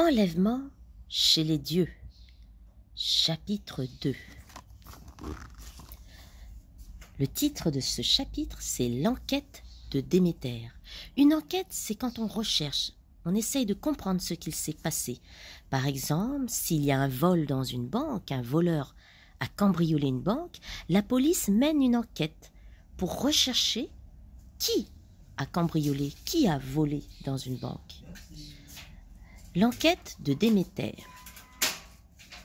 Enlèvement chez les dieux. Chapitre 2. Le titre de ce chapitre, c'est L'enquête de Déméter. Une enquête, c'est quand on recherche, on essaye de comprendre ce qu'il s'est passé. Par exemple, s'il y a un vol dans une banque, un voleur a cambriolé une banque, la police mène une enquête pour rechercher qui a cambriolé, qui a volé dans une banque. L'enquête de Déméter.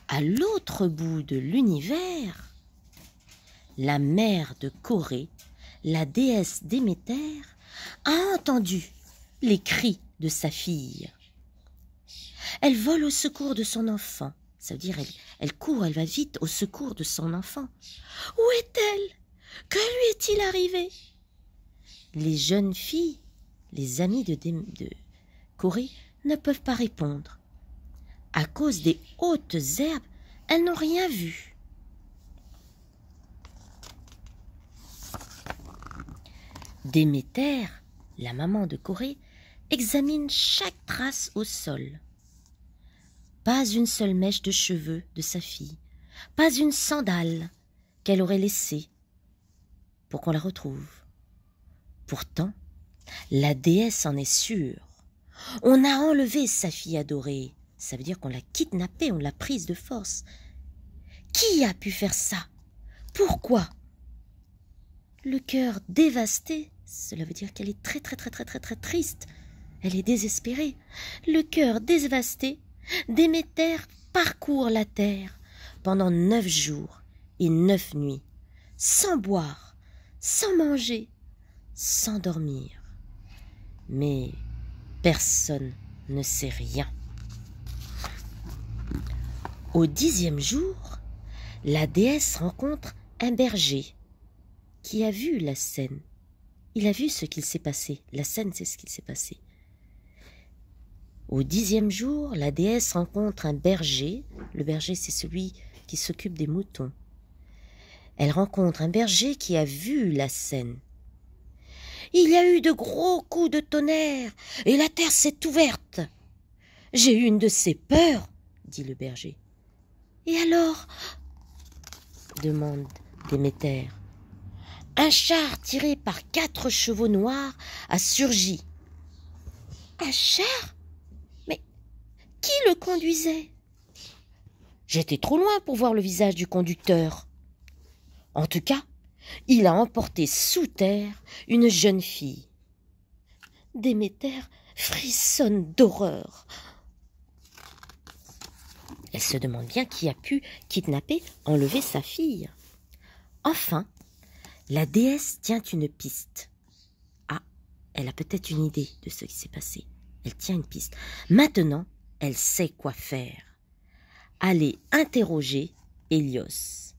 À l'autre bout de l'univers, la mère de Corée, la déesse Déméter, a entendu les cris de sa fille. Elle vole au secours de son enfant. Ça veut dire, elle, court, elle va vite au secours de son enfant. Où est-elle Que lui est-il arrivé Les jeunes filles, les amies de, de Corée, ne peuvent pas répondre. À cause des hautes herbes, elles n'ont rien vu. Déméter, la maman de Corée, examine chaque trace au sol. Pas une seule mèche de cheveux de sa fille, pas une sandale qu'elle aurait laissée pour qu'on la retrouve. Pourtant, la déesse en est sûre. On a enlevé sa fille adorée. Ça veut dire qu'on l'a kidnappée, on l'a prise de force. Qui a pu faire ça Pourquoi Le cœur dévasté, cela veut dire qu'elle est très très très très très très triste. Elle est désespérée. Le cœur dévasté, Déméter parcourt la terre pendant neuf jours et neuf nuits, sans boire, sans manger, sans dormir. Mais Personne ne sait rien. Au dixième jour, la déesse rencontre un berger qui a vu la scène. Il a vu ce qu'il s'est passé. La scène, c'est ce qu'il s'est passé. Au dixième jour, la déesse rencontre un berger. Le berger, c'est celui qui s'occupe des moutons. Elle rencontre un berger qui a vu la scène. Il y a eu de gros coups de tonnerre, et la terre s'est ouverte. J'ai eu une de ces peurs, dit le berger. Et alors demande Déméter. Un char tiré par quatre chevaux noirs a surgi. Un char Mais qui le conduisait J'étais trop loin pour voir le visage du conducteur. En tout cas, il a emporté sous terre une jeune fille. Déméter frissonne d'horreur. Elle se demande bien qui a pu kidnapper, enlever sa fille. Enfin, la déesse tient une piste. Ah, elle a peut-être une idée de ce qui s'est passé. Elle tient une piste. Maintenant, elle sait quoi faire. Aller interroger Hélios.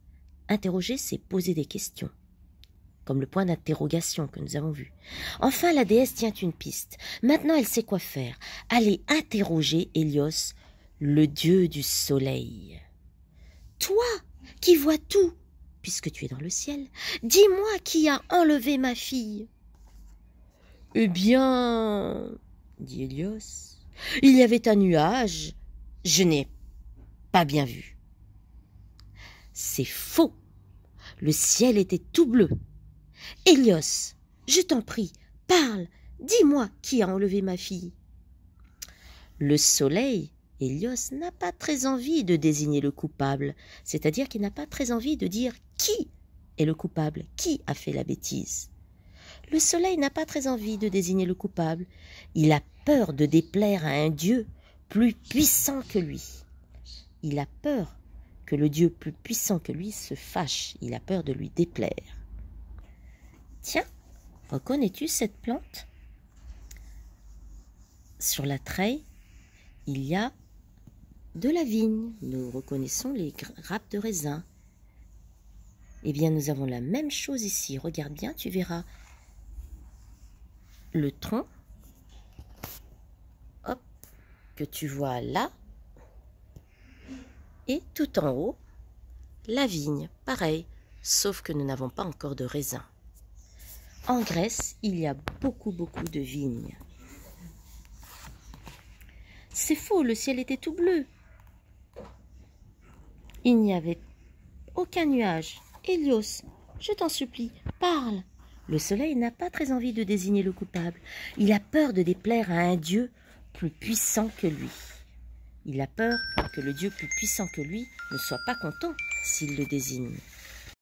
Interroger, c'est poser des questions, comme le point d'interrogation que nous avons vu. Enfin, la déesse tient une piste. Maintenant, elle sait quoi faire. Aller interroger Hélios, le dieu du soleil. Toi, qui vois tout, puisque tu es dans le ciel, dis-moi qui a enlevé ma fille. Eh bien, dit Hélios, il y avait un nuage. Je n'ai pas bien vu. C'est faux. Le ciel était tout bleu. Hélios, je t'en prie, parle, dis-moi qui a enlevé ma fille. Le soleil, Hélios n'a pas très envie de désigner le coupable, c'est-à-dire qu'il n'a pas très envie de dire qui est le coupable, qui a fait la bêtise. Le soleil n'a pas très envie de désigner le coupable, il a peur de déplaire à un dieu plus puissant que lui. Il a peur que le Dieu plus puissant que lui se fâche, il a peur de lui déplaire. Tiens, reconnais-tu cette plante Sur la treille, il y a de la vigne. Nous reconnaissons les grappes de raisin. Eh bien, nous avons la même chose ici. Regarde bien, tu verras le tronc que tu vois là et tout en haut, la vigne, pareil, sauf que nous n'avons pas encore de raisin. En Grèce, il y a beaucoup, beaucoup de vignes. C'est faux, le ciel était tout bleu. Il n'y avait aucun nuage. Hélios, je t'en supplie, parle. Le soleil n'a pas très envie de désigner le coupable. Il a peur de déplaire à un dieu plus puissant que lui. Il a peur que le Dieu plus puissant que lui ne soit pas content s'il le désigne.